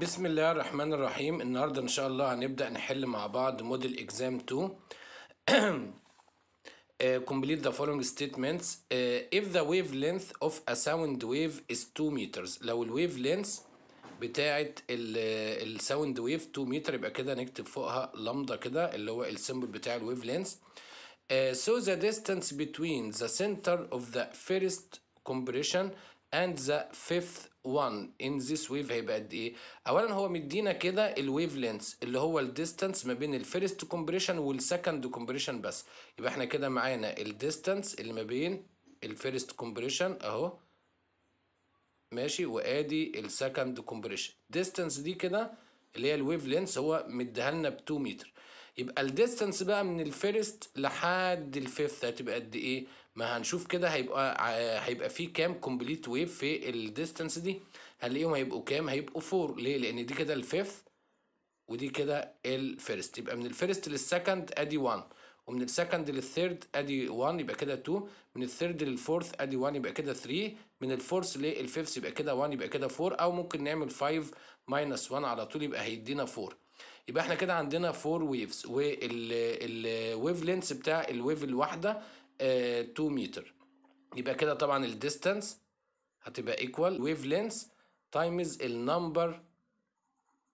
بسم الله الرحمن الرحيم النهاردة إن شاء الله هنبدأ نحل مع بعض موديل إكزام 2 complete the following statements if the wavelength of a sound wave is 2 meters لو الwavelength بتاعت بتاعة الساوند ويف 2 متر يبقى كده نكتب فوقها لمضة كده اللي هو السيمبل بتاع الwavelength uh, so the distance between the center of the first compression and the fifth one in this wave هيبقى قد ايه اولا هو مدينا كده الويف لينث اللي هو الديستانس ما بين الفيرست كومبريشن والسكند كومبريشن بس يبقى احنا كده معانا الديستانس اللي ما بين الفيرست كومبريشن اهو ماشي وادي السكند كومبريشن ديستانس دي كده اللي هي الويف لينث هو مديها لنا ب 2 متر يبقى الديستانس بقى من الفيرست لحد الفيفث هتبقى قد ايه ما هنشوف كده هيبقى هيبقى فيه كام كومبليت ويف في الديستانس دي هنلاقيهم هيبقوا كام هيبقوا 4 ليه لان دي كده الفيفث ودي كده الفيرست يبقى من الفيرست للسكند ادي 1 ومن السكند للثيرد ادي 1 يبقى كده 2 من الثيرد للفورث ادي 1 يبقى كده 3 من الفورث للفيفث يبقى كده 1 يبقى كده 4 او ممكن نعمل 5 ماينس 1 على طول يبقى هيدينا 4 يبقى احنا كده عندنا فور ويفز والويف لينس بتاع الويف الواحده 2 آه، متر يبقى كده طبعا الديستانس هتبقى ايكوال ويف لينس تايمز النمبر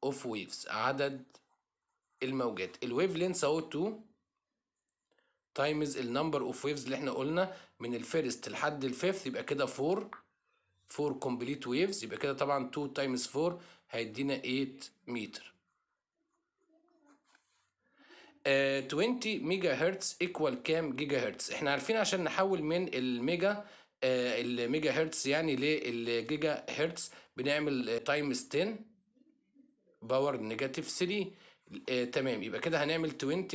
اوف ويفز عدد الموجات الويف لينس اهو 2 تايمز النمبر اوف ويفز اللي احنا قلنا من الفيرست لحد الفيفث يبقى كده 4 4 كومبليت ويفز يبقى كده طبعا 2 تايمز 4 هيدينا 8 متر 20 ميجا هرتز ايكوال كام جيجا هرتز احنا عارفين عشان نحول من الميجا آه، الميجا هرتز يعني للجيجا هرتز بنعمل تايمز 10 باور نيجاتيف 3 آه تمام يبقى كده هنعمل 20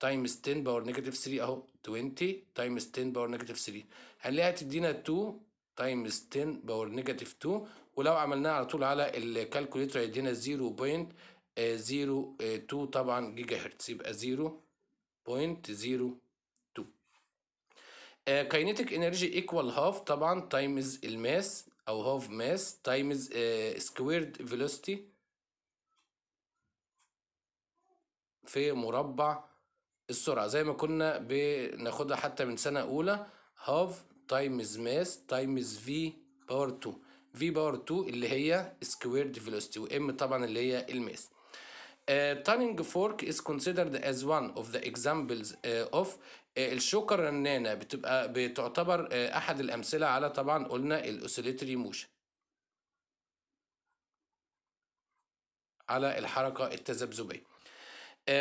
تايمز 10 باور نيجاتيف 3 اهو 20 تايمز 10 باور نيجاتيف 3 هنلاقيها تدينا 2 تايمز 10 باور نيجاتيف 2 ولو عملناها على طول على الكالكوليتر هيدينا 0. آه، زيرو 2 آه، طبعا جيجا هرتز يبقى 0.02 كاينيتيك انرجي ايكوال هاف طبعا تايمز الماس او هاف ماس تايمز سكويرد فيلوسيتي في مربع السرعه زي ما كنا بناخدها حتى من سنه اولى هاف تايمز ماس تايمز في باور 2 في باور 2 اللي هي سكويرد فيلوستي وام طبعا اللي هي الماس Uh, Turing fork is considered as one of the examples uh, of الشوكة الرنانة بتبقى بتعتبر أحد الأمثلة على طبعا قلنا الأوسيليتري موشن على الحركة التذبذبية.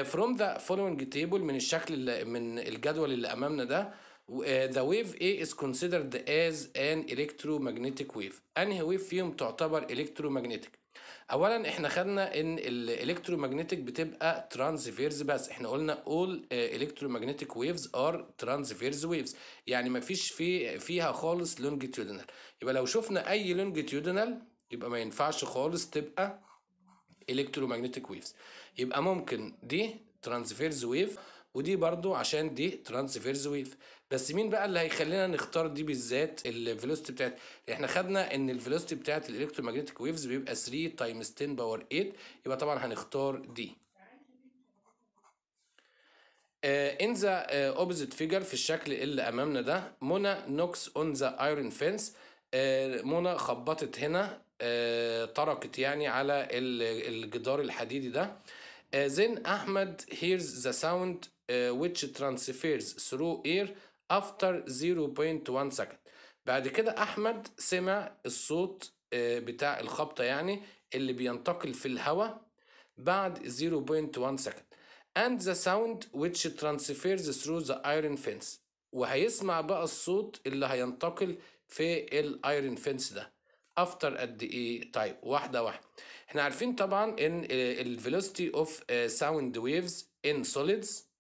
From the following table من الشكل اللي من الجدول اللي أمامنا ده the wave A is considered as an electromagnetic wave. أنهي wave فيهم تعتبر electromagnetic؟ اولا احنا خدنا ان الالكترومagnetic بتبقى ترانزفيرز بس احنا قلنا اول آه, electromagnetic ويفز ار ترانزفيرز ويفز يعني ما فيش في فيها خالص longitudinal يبقى لو شفنا اي longitudinal يبقى ما ينفعش خالص تبقى electromagnetic ويفز يبقى ممكن دي ترانزفيرز ويف ودي برضو عشان دي ترانسفيرز ويف بس مين بقى اللي هيخلينا نختار دي بالذات الفيلوسيتي بتاعت احنا خدنا ان الفيلوسيتي بتاعت الالكترومagnetic ويفز بيبقى 3 تايمز 10 باور 8 يبقى طبعا هنختار دي ان ذا اوبوزيت فيجر في الشكل اللي امامنا ده منى نوكس اون ذا ايرون فينس منى خبطت هنا تركت آه، طرقت يعني على الجدار الحديدي ده زين احمد هيرز ذا ساوند آه، which transfers through air after 0.1 second بعد كده احمد سمع الصوت آه، بتاع الخبطه يعني اللي بينتقل في الهواء بعد 0.1 second and the sound which transfers through the iron fence وهيسمع بقى الصوت اللي هينتقل في الايرون فينس ده افتر قد ايه طيب واحده واحده احنا عارفين طبعا ان الفيلوسيتي اوف ساوند ويفز ان سوليدز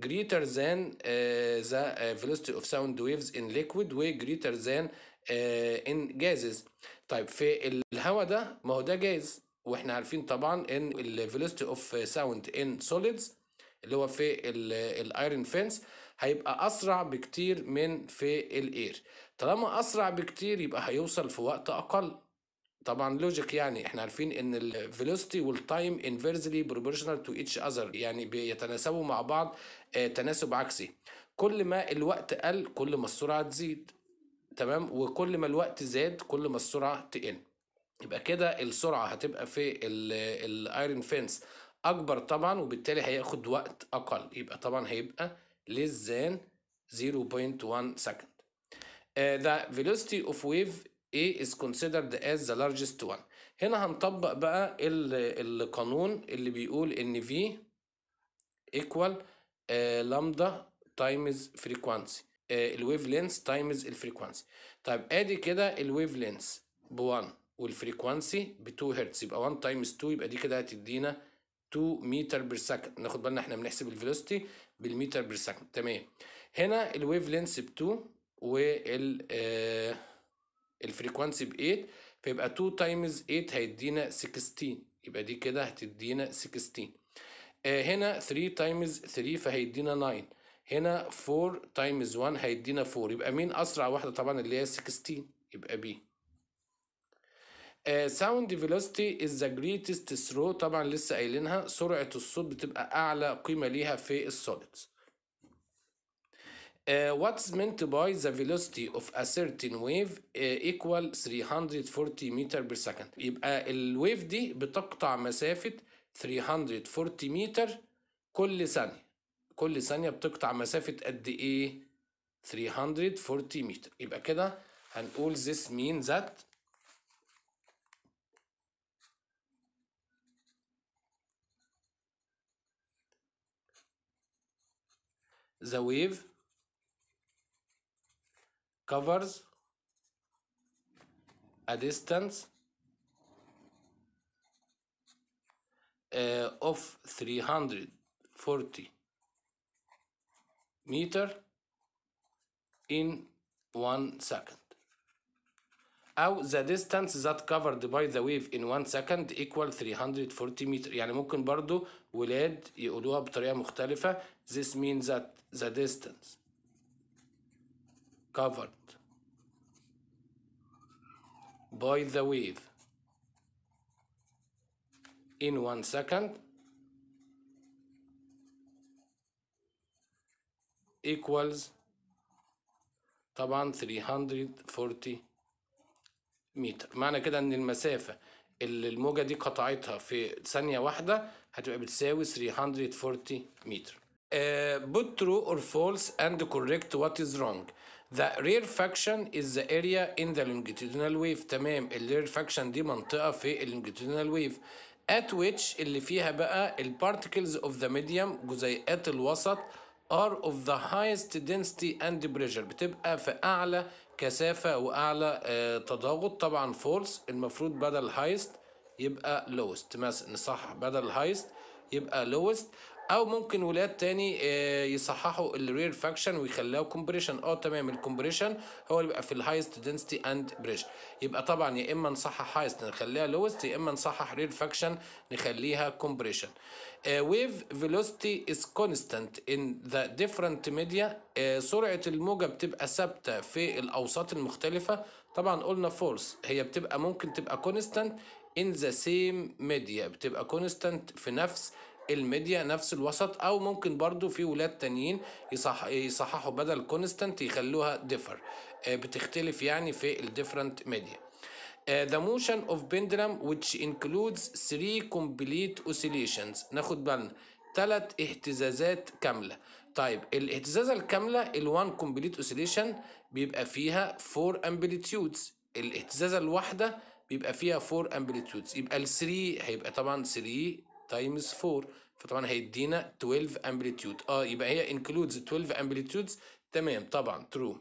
greater than uh, the uh, velocity of sound waves in liquid و greater than uh, in gases طيب في الهواء ده ما هو ده جاز واحنا عارفين طبعا ان velocity of uh, sound in solids اللي هو في الايرون فينس هيبقى اسرع بكتير من في الاير طالما اسرع بكتير يبقى هيوصل في وقت اقل طبعا لوجيك يعني احنا عارفين ان الفيلوسيتي والتايم انفيرسلي بروبورشنال تو ايتش اذر يعني بيتناسبوا مع بعض آه، تناسب عكسي كل ما الوقت قل كل ما السرعه تزيد تمام وكل ما الوقت زاد كل ما السرعه تقل يبقى كده السرعه هتبقى في الايرون فينس اكبر طبعا وبالتالي هياخد وقت اقل يبقى طبعا هيبقى للزان 0.1 second uh, the velocity of wave A is considered as the largest one هنا هنطبق بقى القانون اللي بيقول ان V equal لامدا تايمز فريكوانسي الويف لينس تايمز الفريكوانسي طيب ادي كده الويف لينس ب1 والفريكوانسي ب2 هرتز يبقى 1 تايمز 2 يبقى دي كده هتدينا 2 متر بير سكند ناخد بالنا احنا بنحسب الفيلوستي بالمتر بير سكند تمام هنا الويف لينس ب2 وال آه، الفريكوانسي ب 8 فيبقى 2 تايمز 8 هيدينا 16 يبقى دي كده هتدينا 16 آه هنا 3 تايمز 3 فهيدينا 9 هنا 4 تايمز 1 هيدينا 4 يبقى مين اسرع واحده طبعا اللي هي 16 يبقى بي ساوند فيلوستي از ذا جريتست ثرو طبعا لسه قايلينها سرعه الصوت بتبقى اعلى قيمه ليها في السوليدز what's meant by the velocity of a certain wave uh, equal 340 meter per second يبقى الويف دي بتقطع مسافة 340 متر كل ثانية كل ثانية بتقطع مسافة قد إيه 340 متر يبقى كده هنقول this means that the wave covers a distance uh, of 340 meter in one second أو the distance that covered by the wave in one second equal 340 meter يعني ممكن برضو ولاد يقولوها بطريقة مختلفة this means that the distance covered by the wave in one second equals طبعا 340 متر معنى كده ان المسافة اللي الموجة دي قطعتها في ثانية واحدة هتبقى بتساوي 340 متر Uh, but true or false and correct what is wrong The rarefaction is the area in the longitudinal wave تمام faction دي منطقة في longitudinal wave at which اللي فيها بقى particles of the medium جزيئات الوسط are of the highest density and pressure بتبقى في أعلى كثافة وأعلى تضاغط طبعا فولس المفروض بدل highest يبقى lowest مثلا صح بدل highest يبقى lowest او ممكن ولاد تاني آه، يصححوا الرير فاكشن ويخلوه كومبريشن اه تمام الكومبريشن هو اللي بيبقى في الهايست دنسيتي اند بريش يبقى طبعا يا اما نصحح هايست نخليها لوست يا اما نصحح رير فاكشن نخليها كومبريشن ويف فيلوستي از كونستانت ان ذا ديفرنت ميديا سرعه الموجه بتبقى ثابته في الاوساط المختلفه طبعا قلنا فولس هي بتبقى ممكن تبقى كونستانت ان ذا سيم ميديا بتبقى كونستانت في نفس الميديا نفس الوسط او ممكن برضو في ولاد تانيين يصح يصححوا بدل كونستانت يخلوها ديفر آه، بتختلف يعني في الديفرنت ميديا آه، the motion of pendulum which includes three complete oscillations ناخد بالنا ثلاث اهتزازات كاملة طيب الاهتزازة الكاملة ال one complete oscillation بيبقى فيها four amplitudes الاهتزازة الواحدة بيبقى فيها 4 amplitudes يبقى ال 3 هيبقى طبعا 3 Times 4 فطبعا هيدينا 12 amplitude. اه يبقى هي انكلودز 12 amplitudes. تمام طبعا true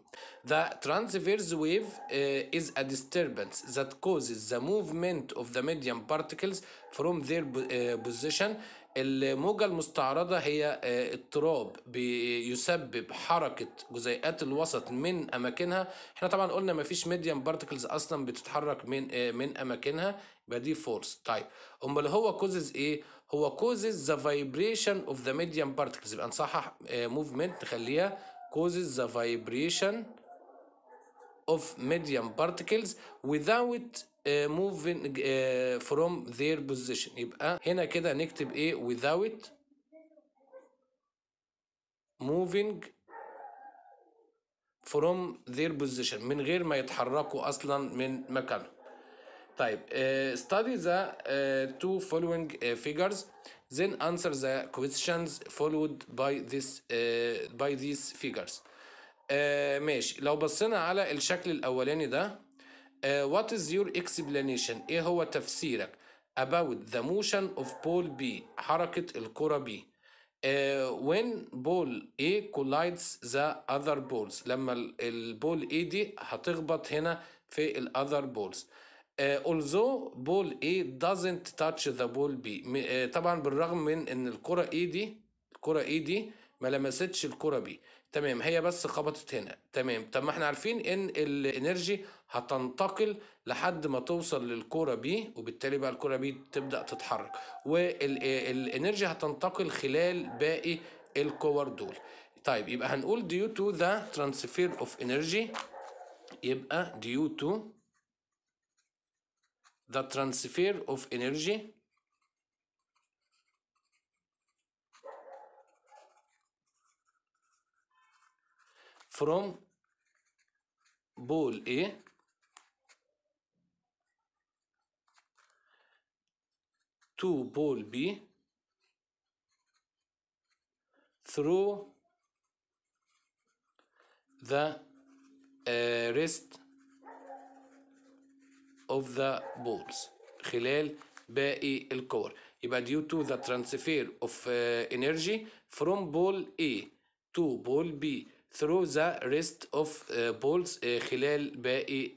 the transverse wave uh, is a disturbance that causes the movement of the medium particles from their uh, position الموجة المستعرضة هي اضطراب آه، بيسبب حركة جزيئات الوسط من أماكنها احنا طبعا قلنا مفيش ميديم بارتكلز أصلا بتتحرك من آه، من أماكنها يبقى دي فورس طيب أمال هو كوزز إيه؟ هو كوزز ذا فايبريشن أوف ذا ميديم بارتكلز يبقى نصحح موفمنت آه، نخليها كوزز ذا فايبريشن of medium particles without moving from their position يبقى هنا كده نكتب ايه without moving from their position من غير ما يتحركوا اصلا من مكانهم طيب uh, study the uh, two following uh, figures then answer the questions followed by this uh, by these figures آه ماشي لو بصينا على الشكل الاولاني ده آه what is your explanation ايه هو تفسيرك about the motion of ball B حركة الكرة B آه when ball A collides the other balls لما البول A دي هتخبط هنا في ال other balls uh, although ball A doesn't touch the ball B uh, طبعا بالرغم من ان الكرة A دي الكرة A دي ما لمستش الكرة B تمام هي بس خبطت هنا تمام طب ما احنا عارفين ان الانرجي هتنتقل لحد ما توصل للكوره بي وبالتالي بقى الكوره بي تبدا تتحرك والانرجي هتنتقل خلال باقي الكور دول طيب يبقى هنقول due to the transfer of energy يبقى due to the transfer of energy from ball A to ball B through the uh, rest of the balls خلال باقي الكور يبقى due to the transfer of uh, energy from ball A to ball B through the rest of balls خلال باقي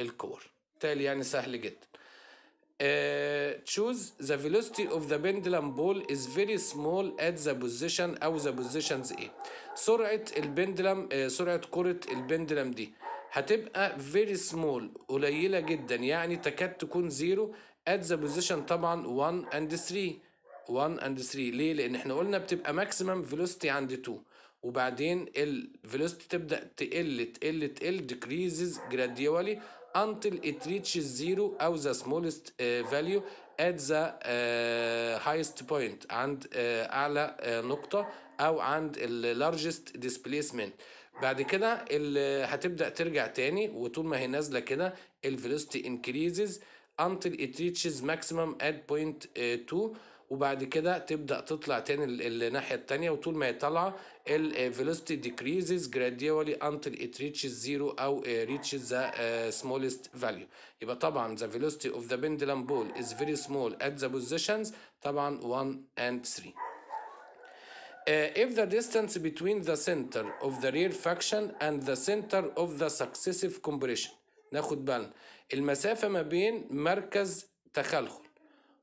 الكور تالي يعني سهل جدا Uh, choose the velocity of the pendulum ball is very small at the position او the positions A سرعة البندلم uh, سرعة كرة البندلم دي هتبقى very small قليلة جدا يعني تكاد تكون zero at the position طبعا 1 and 3 1 and 3 ليه؟ لأن احنا قلنا بتبقى maximum velocity عند 2 وبعدين velocity تبدا تقل تقل تقل decreases gradually until it reaches zero او the smallest uh, value at the uh, highest point عند uh, اعلى uh, نقطه او عند ال largest displacement بعد كده هتبدا ترجع تاني وطول ما هي نازله كده velocity increases until it reaches maximum at point 2 uh, وبعد كده تبدا تطلع تاني الناحيه التانيه وطول ما هي طالعه Uh, velocity decreases gradually until it reaches zero أو uh, reaches the uh, smallest value يبقى طبعا the velocity of the pendulum ball is very small at the positions طبعا 1 and 3 Uh, if the distance between the center of the rear faction and the center of the successive compression ناخد بالنا المسافة ما بين مركز تخلخل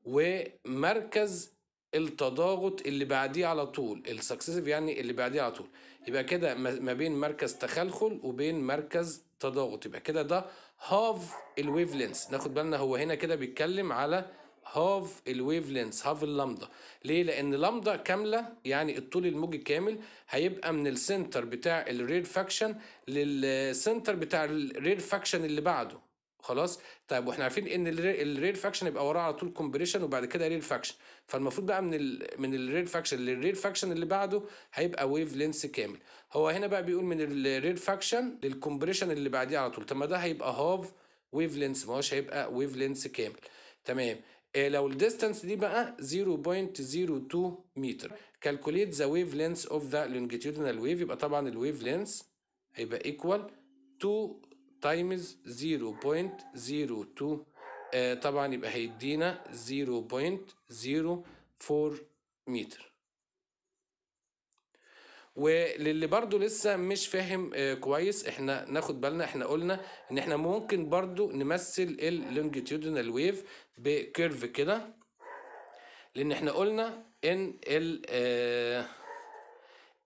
ومركز التضاغط اللي بعديه على طول السكسيسيف يعني اللي بعديه على طول يبقى كده ما بين مركز تخلخل وبين مركز تضاغط يبقى كده ده هاف الويف لينس ناخد بالنا هو هنا كده بيتكلم على هاف الويف لينس هاف اللامدا ليه لان لامدا كامله يعني الطول الموجي كامل هيبقى من السنتر بتاع الرير فاكشن للسنتر بتاع الرير فاكشن اللي بعده خلاص طيب واحنا عارفين ان الريل فاكشن يبقى وراه على طول كومبريشن وبعد كده ريل فاكشن فالمفروض بقى من الـ من الريل فاكشن للريل فاكشن اللي بعده هيبقى ويف لينس كامل هو هنا بقى بيقول من الريل فاكشن للكومبريشن اللي بعديه على طول طب ما ده هيبقى هاف ويف لينس ما هوش هيبقى ويف لينس كامل تمام إيه لو الديستانس دي بقى 0.02 متر كالكوليت ذا ويف لينس اوف ذا لونجيتيودينال ويف يبقى طبعا الويف لينس هيبقى ايكوال 2 تايمز 0.02 طبعا يبقى هيدينا 0.04 متر وللي برضو لسه مش فاهم كويس احنا ناخد بالنا احنا قلنا ان احنا ممكن برضو نمثل اللونجيتيودينال ويف بكيرف كده لان احنا قلنا ان ال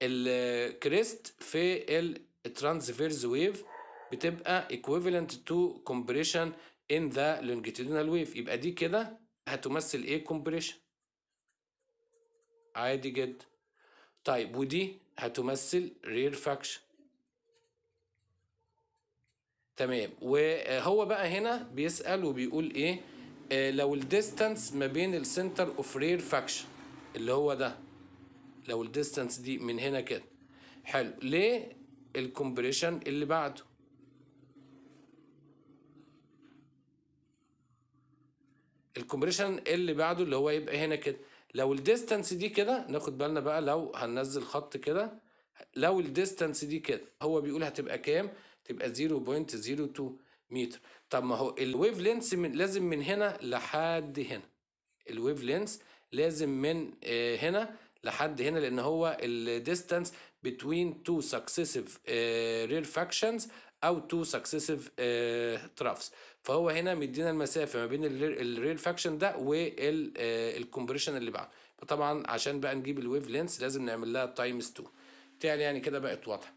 الكريست في الترانسفيرز ويف بتبقى equivalent to compression in the longitudinal wave يبقى دي كده هتمثل ايه compression عادي جدا طيب ودي هتمثل rarefaction تمام وهو بقى هنا بيسأل وبيقول ايه آه لو الديستانس ما بين السنتر اوف رير فاكشن اللي هو ده لو الديستانس دي من هنا كده حلو ليه compression اللي بعده الكومبريشن اللي بعده اللي هو يبقى هنا كده لو الديستانس دي كده ناخد بالنا بقى لو هننزل خط كده لو الديستانس دي كده هو بيقول هتبقى كام تبقى 0.02 متر طب ما هو الويف لينس من لازم من هنا لحد هنا الويف لينس لازم من آه، هنا لحد هنا لان هو الديستانس بتوين تو سكسيسيف رير فاكشنز او تو سكسيسيف ترافس فهو هنا مدينا المسافه ما بين الريل فاكشن ده والكمبريشن آه، اللي بعده فطبعا عشان بقى نجيب الويف لينس لازم نعمل لها تايمز 2 بالتالي يعني كده بقت واضحه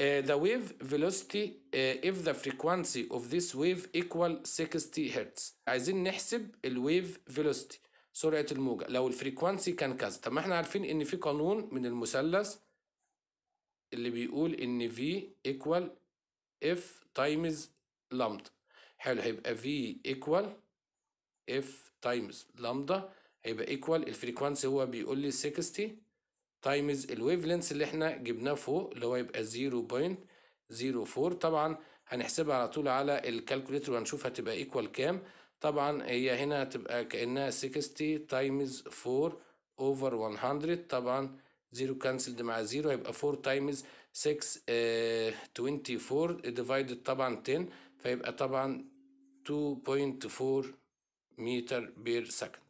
آه، the wave velocity آه، if the frequency of this wave equal 60 hertz عايزين نحسب الويف velocity سرعة الموجة لو الفريكوانسي كان كذا طب ما احنا عارفين ان في قانون من المثلث اللي بيقول ان V equal F times lambda حلو هيبقى في ايكوال اف تايمز لامدا هيبقى ايكوال الفريكوانسي هو بيقول لي 60 تايمز الويف لينث اللي احنا جبناه فوق اللي هو يبقى 0.04 طبعا هنحسبها على طول على الكالكوليتر وهنشوف هتبقى ايكوال كام طبعا هي هنا هتبقى كانها 60 تايمز 4 اوفر 100 طبعا زيرو كانسلد مع زيرو هيبقى 4 تايمز 6 24 ديفايدد طبعا 10 فيبقى طبعا 2.4 meter per second.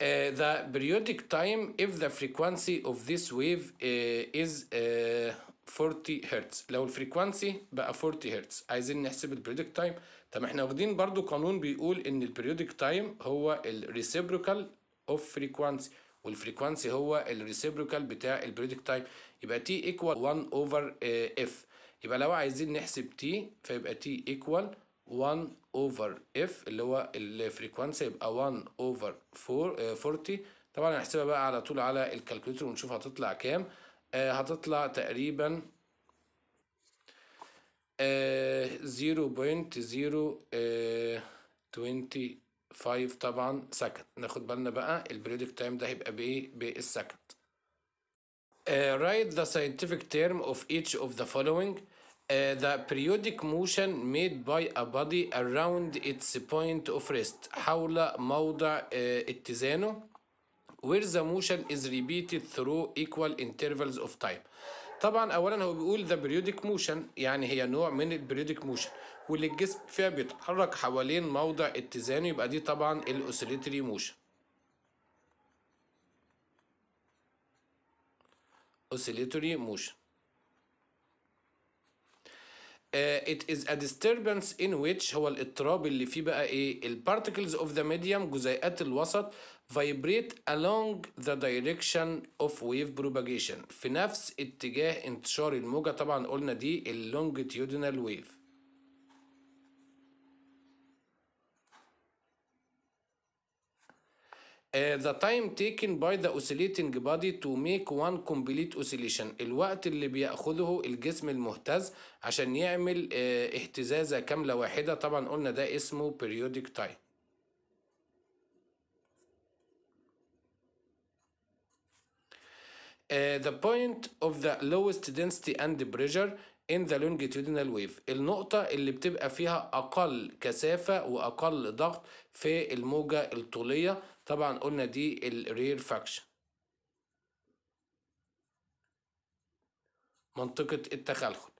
Uh, the periodic time if the frequency of this wave uh, is uh, 40 هرتز لو الفريكوانسي بقى 40 هرتز عايزين نحسب البريودك تايم طب احنا واخدين برضو قانون بيقول ان البريودك تايم هو الريسيبروكال اوف فريكوانسي والفريكوانسي هو الريسيبروكال بتاع البريودك تايم يبقى تي ايكوال 1 اوفر اف يبقى لو عايزين نحسب تي فيبقى تي ايكوال 1 1 over f اللي هو الفريكوانسي يبقى 1 over 40 آه، طبعا هنحسبها بقى على طول على الكالكوليتر ونشوف هتطلع كام آه هتطلع تقريبا آه 0.025 آه، طبعا سكند ناخد بالنا بقى البريدكت تايم ده هيبقى بايه بالسكند Uh, آه، write the scientific term of each of the following the periodic motion made by a body around its point of rest حول موضع اتزانه where the motion is repeated through equal intervals of time طبعا اولا هو بيقول the periodic motion يعني هي نوع من ال periodic motion واللي الجسم فيها بيتحرك حوالين موضع اتزانه يبقى دي طبعا ال oscillatory motion oscillatory motion it is a disturbance in which هو الاضطراب اللي فيه بقى ايه ال particles of the medium جزيئات الوسط vibrate along the direction of wave propagation في نفس اتجاه انتشار الموجة طبعا قلنا دي ال longitudinal wave the time taken by the oscillating body to make one complete oscillation الوقت اللي بياخذه الجسم المهتز عشان يعمل اهتزازه كامله واحده طبعا قلنا ده اسمه periodic time Uh, the point of the lowest density and pressure in the longitudinal wave النقطة اللي بتبقى فيها أقل كثافة وأقل ضغط في الموجة الطولية طبعا قلنا دي الرير فاكشن منطقة التخلخل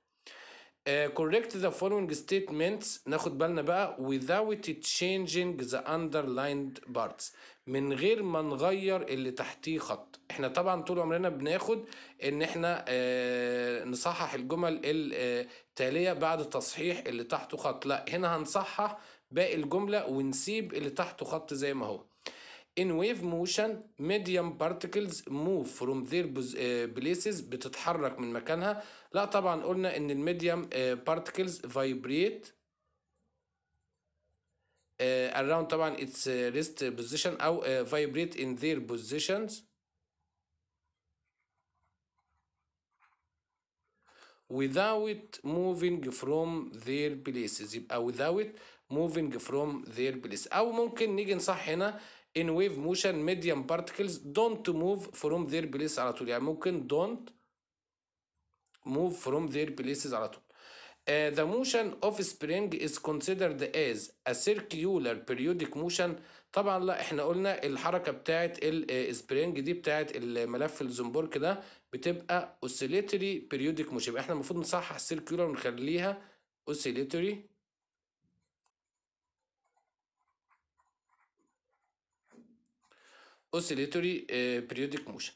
آه، correct the following statements ناخد بالنا بقى without changing the underlined parts من غير ما نغير اللي تحتيه خط احنا طبعا طول عمرنا بناخد ان احنا آه، نصحح الجمل آه، التالية بعد تصحيح اللي تحته خط لا هنا هنصحح باقي الجملة ونسيب اللي تحته خط زي ما هو In wave motion medium particles move from their places بتتحرك من مكانها لا طبعا قلنا ان الميديم particles vibrate around طبعا its rest position او vibrate in their positions without moving from their places يبقى without moving from their places او ممكن نيجي نصح هنا in wave motion medium particles don't move from their places على طول يعني ممكن don't move from their places على طول Uh, the motion of spring is considered as a circular periodic motion طبعا لا احنا قلنا الحركة بتاعت السبرينج دي بتاعت الملف الزنبرك ده بتبقى oscillatory periodic motion احنا المفروض نصحح circular ونخليها oscillatory اوسيليتوري بريودك موشن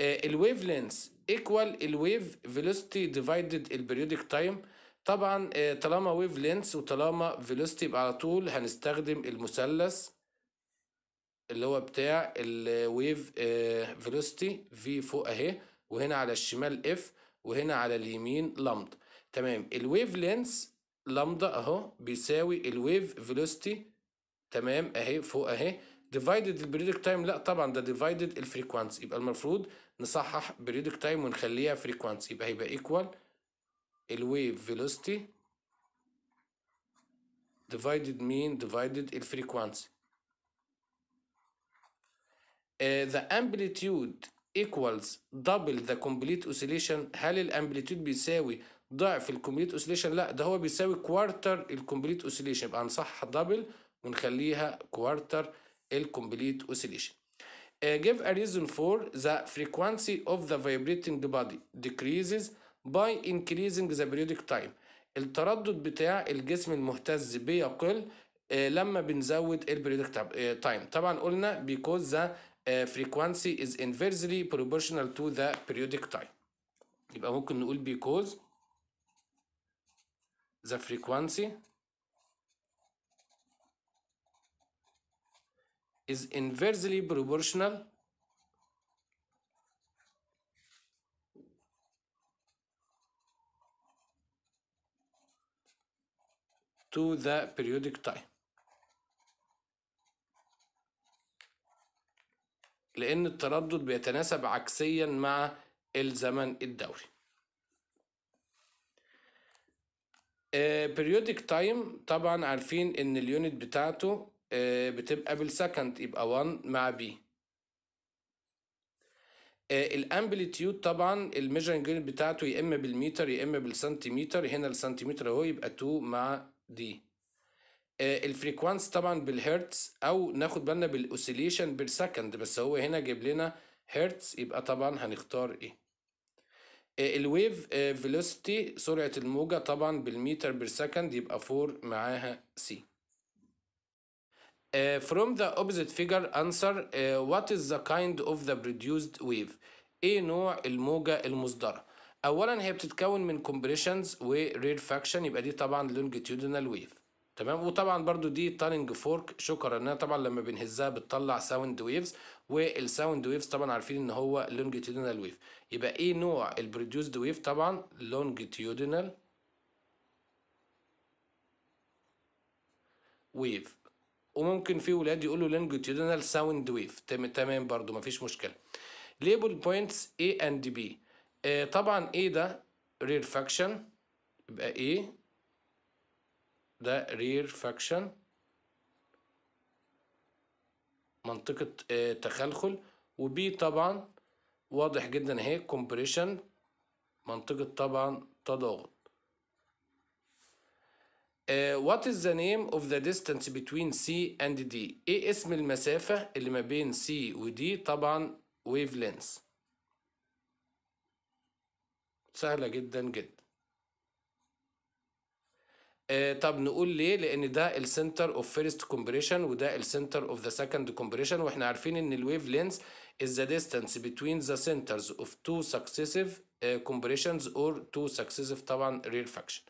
الويف لينس ايكوال الويف فيلوسيتي ديفايدد البريودك تايم طبعا eh، طالما ويف لينس وطالما فيلوسيتي يبقى على طول هنستخدم المثلث اللي هو بتاع الويف فيلوسيتي في فوق اهي وهنا على الشمال اف وهنا على اليمين لامدا تمام الويف لينس لامدا اهو بيساوي الويف فيلوسيتي تمام اهي فوق اهي ديفايدد البريدك تايم لا طبعا ده ديفايدد الفريكوانسي يبقى المفروض نصحح بريدك تايم ونخليها فريكوانسي يبقى هيبقى ايكوال الويف فيلوسيتي ديفايدد مين ديفايدد الفريكوانسي ذا امبليتيود ايكوالز دبل ذا كومبليت اوسيليشن هل الامبليتيود بيساوي ضعف الكومبليت اوسيليشن لا ده هو بيساوي كوارتر الكومبليت اوسيليشن يبقى هنصحح دبل ونخليها كوارتر الكومبليت اوسيليشن give a reason for the frequency of the vibrating body decreases by increasing the periodic time التردد بتاع الجسم المهتز بيقل لما بنزود البريدكت تايم طبعا قلنا because the frequency is inversely proportional to the periodic time يبقى ممكن نقول because the frequency is inversely proportional to the periodic time لأن التردد بيتناسب عكسيا مع الزمن الدوري آه، periodic time طبعا عارفين ان اليونت بتاعته آه، بتبقى بالسكند يبقى 1 مع بي آه، الامبليتيود طبعا الميجرنج يونت بتاعته يا اما بالمتر يا اما بالسنتيمتر هنا السنتيمتر اهو يبقى 2 مع دي آه، الفريكوانس طبعا بالهرتز او ناخد بالنا بالاوسيليشن بير سكند بس هو هنا جايب لنا هرتز يبقى طبعا هنختار ايه الويف فيلوسيتي سرعه الموجه طبعا بالمتر بير سكند يبقى 4 معاها سي Uh, from the opposite figure answer uh, what is the kind of the produced wave ايه نوع الموجة المصدرة اولا هي بتتكون من compressions و rarefaction يبقى دي طبعا longitudinal wave تمام وطبعا برضو دي turning fork شكرا انها طبعا لما بنهزها بتطلع sound waves والساوند ويفز طبعا عارفين ان هو longitudinal wave يبقى ايه نوع البروديوسد ويف طبعا longitudinal wave وممكن في ولاد يقولوا لونجيتيودينال ساوند ويف تمام برضو مفيش مشكله ليبل بوينتس A and B آه، طبعا A ده رير فاكشن يبقى A ده رير فاكشن منطقة آه، تخلخل وبي طبعا واضح جدا اهي كومبريشن منطقة طبعا تضاغط وات از ذا نيم اوف ذا ديستانس بتوين سي اند دي ايه اسم المسافه اللي ما بين سي ودي طبعا ويف سهله جدا جدا آه طب نقول ليه لان ده السنتر اوف فيرست كومبريشن وده السنتر اوف ذا سكند كومبريشن واحنا عارفين ان الويف لينث از ذا ديستانس بتوين ذا سنترز اوف تو سكسيسيف كومبريشنز اور تو سكسيسيف طبعا ريل فاكشن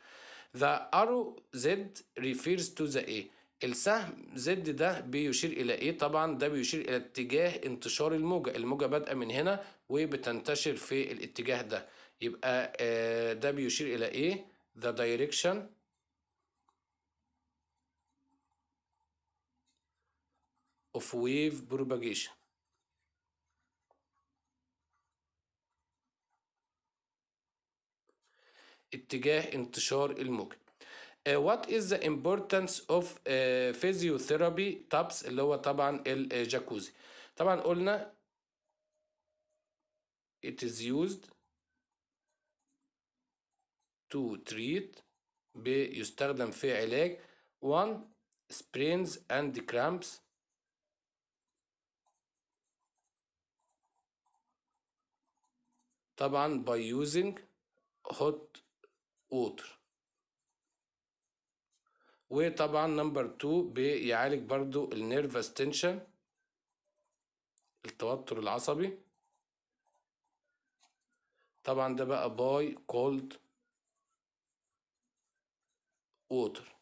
The arrow Z refers to the A السهم Z ده بيشير إلى إيه؟ طبعا ده بيشير إلى اتجاه انتشار الموجة الموجة بادئة من هنا وبتنتشر في الاتجاه ده يبقى آه، ده بيشير إلى إيه؟ The direction of wave propagation اتجاه انتشار الموجة is the importance of uh, physiotherapy tubs اللي هو طبعا الجاكوزي طبعا قلنا it is used to treat بيستخدم في علاج one sprains and cramps طبعا by using hot قطر وطبعا نمبر 2 بيعالج برضو النيرفس تنشن التوتر العصبي طبعا ده بقى باي كولد ووتر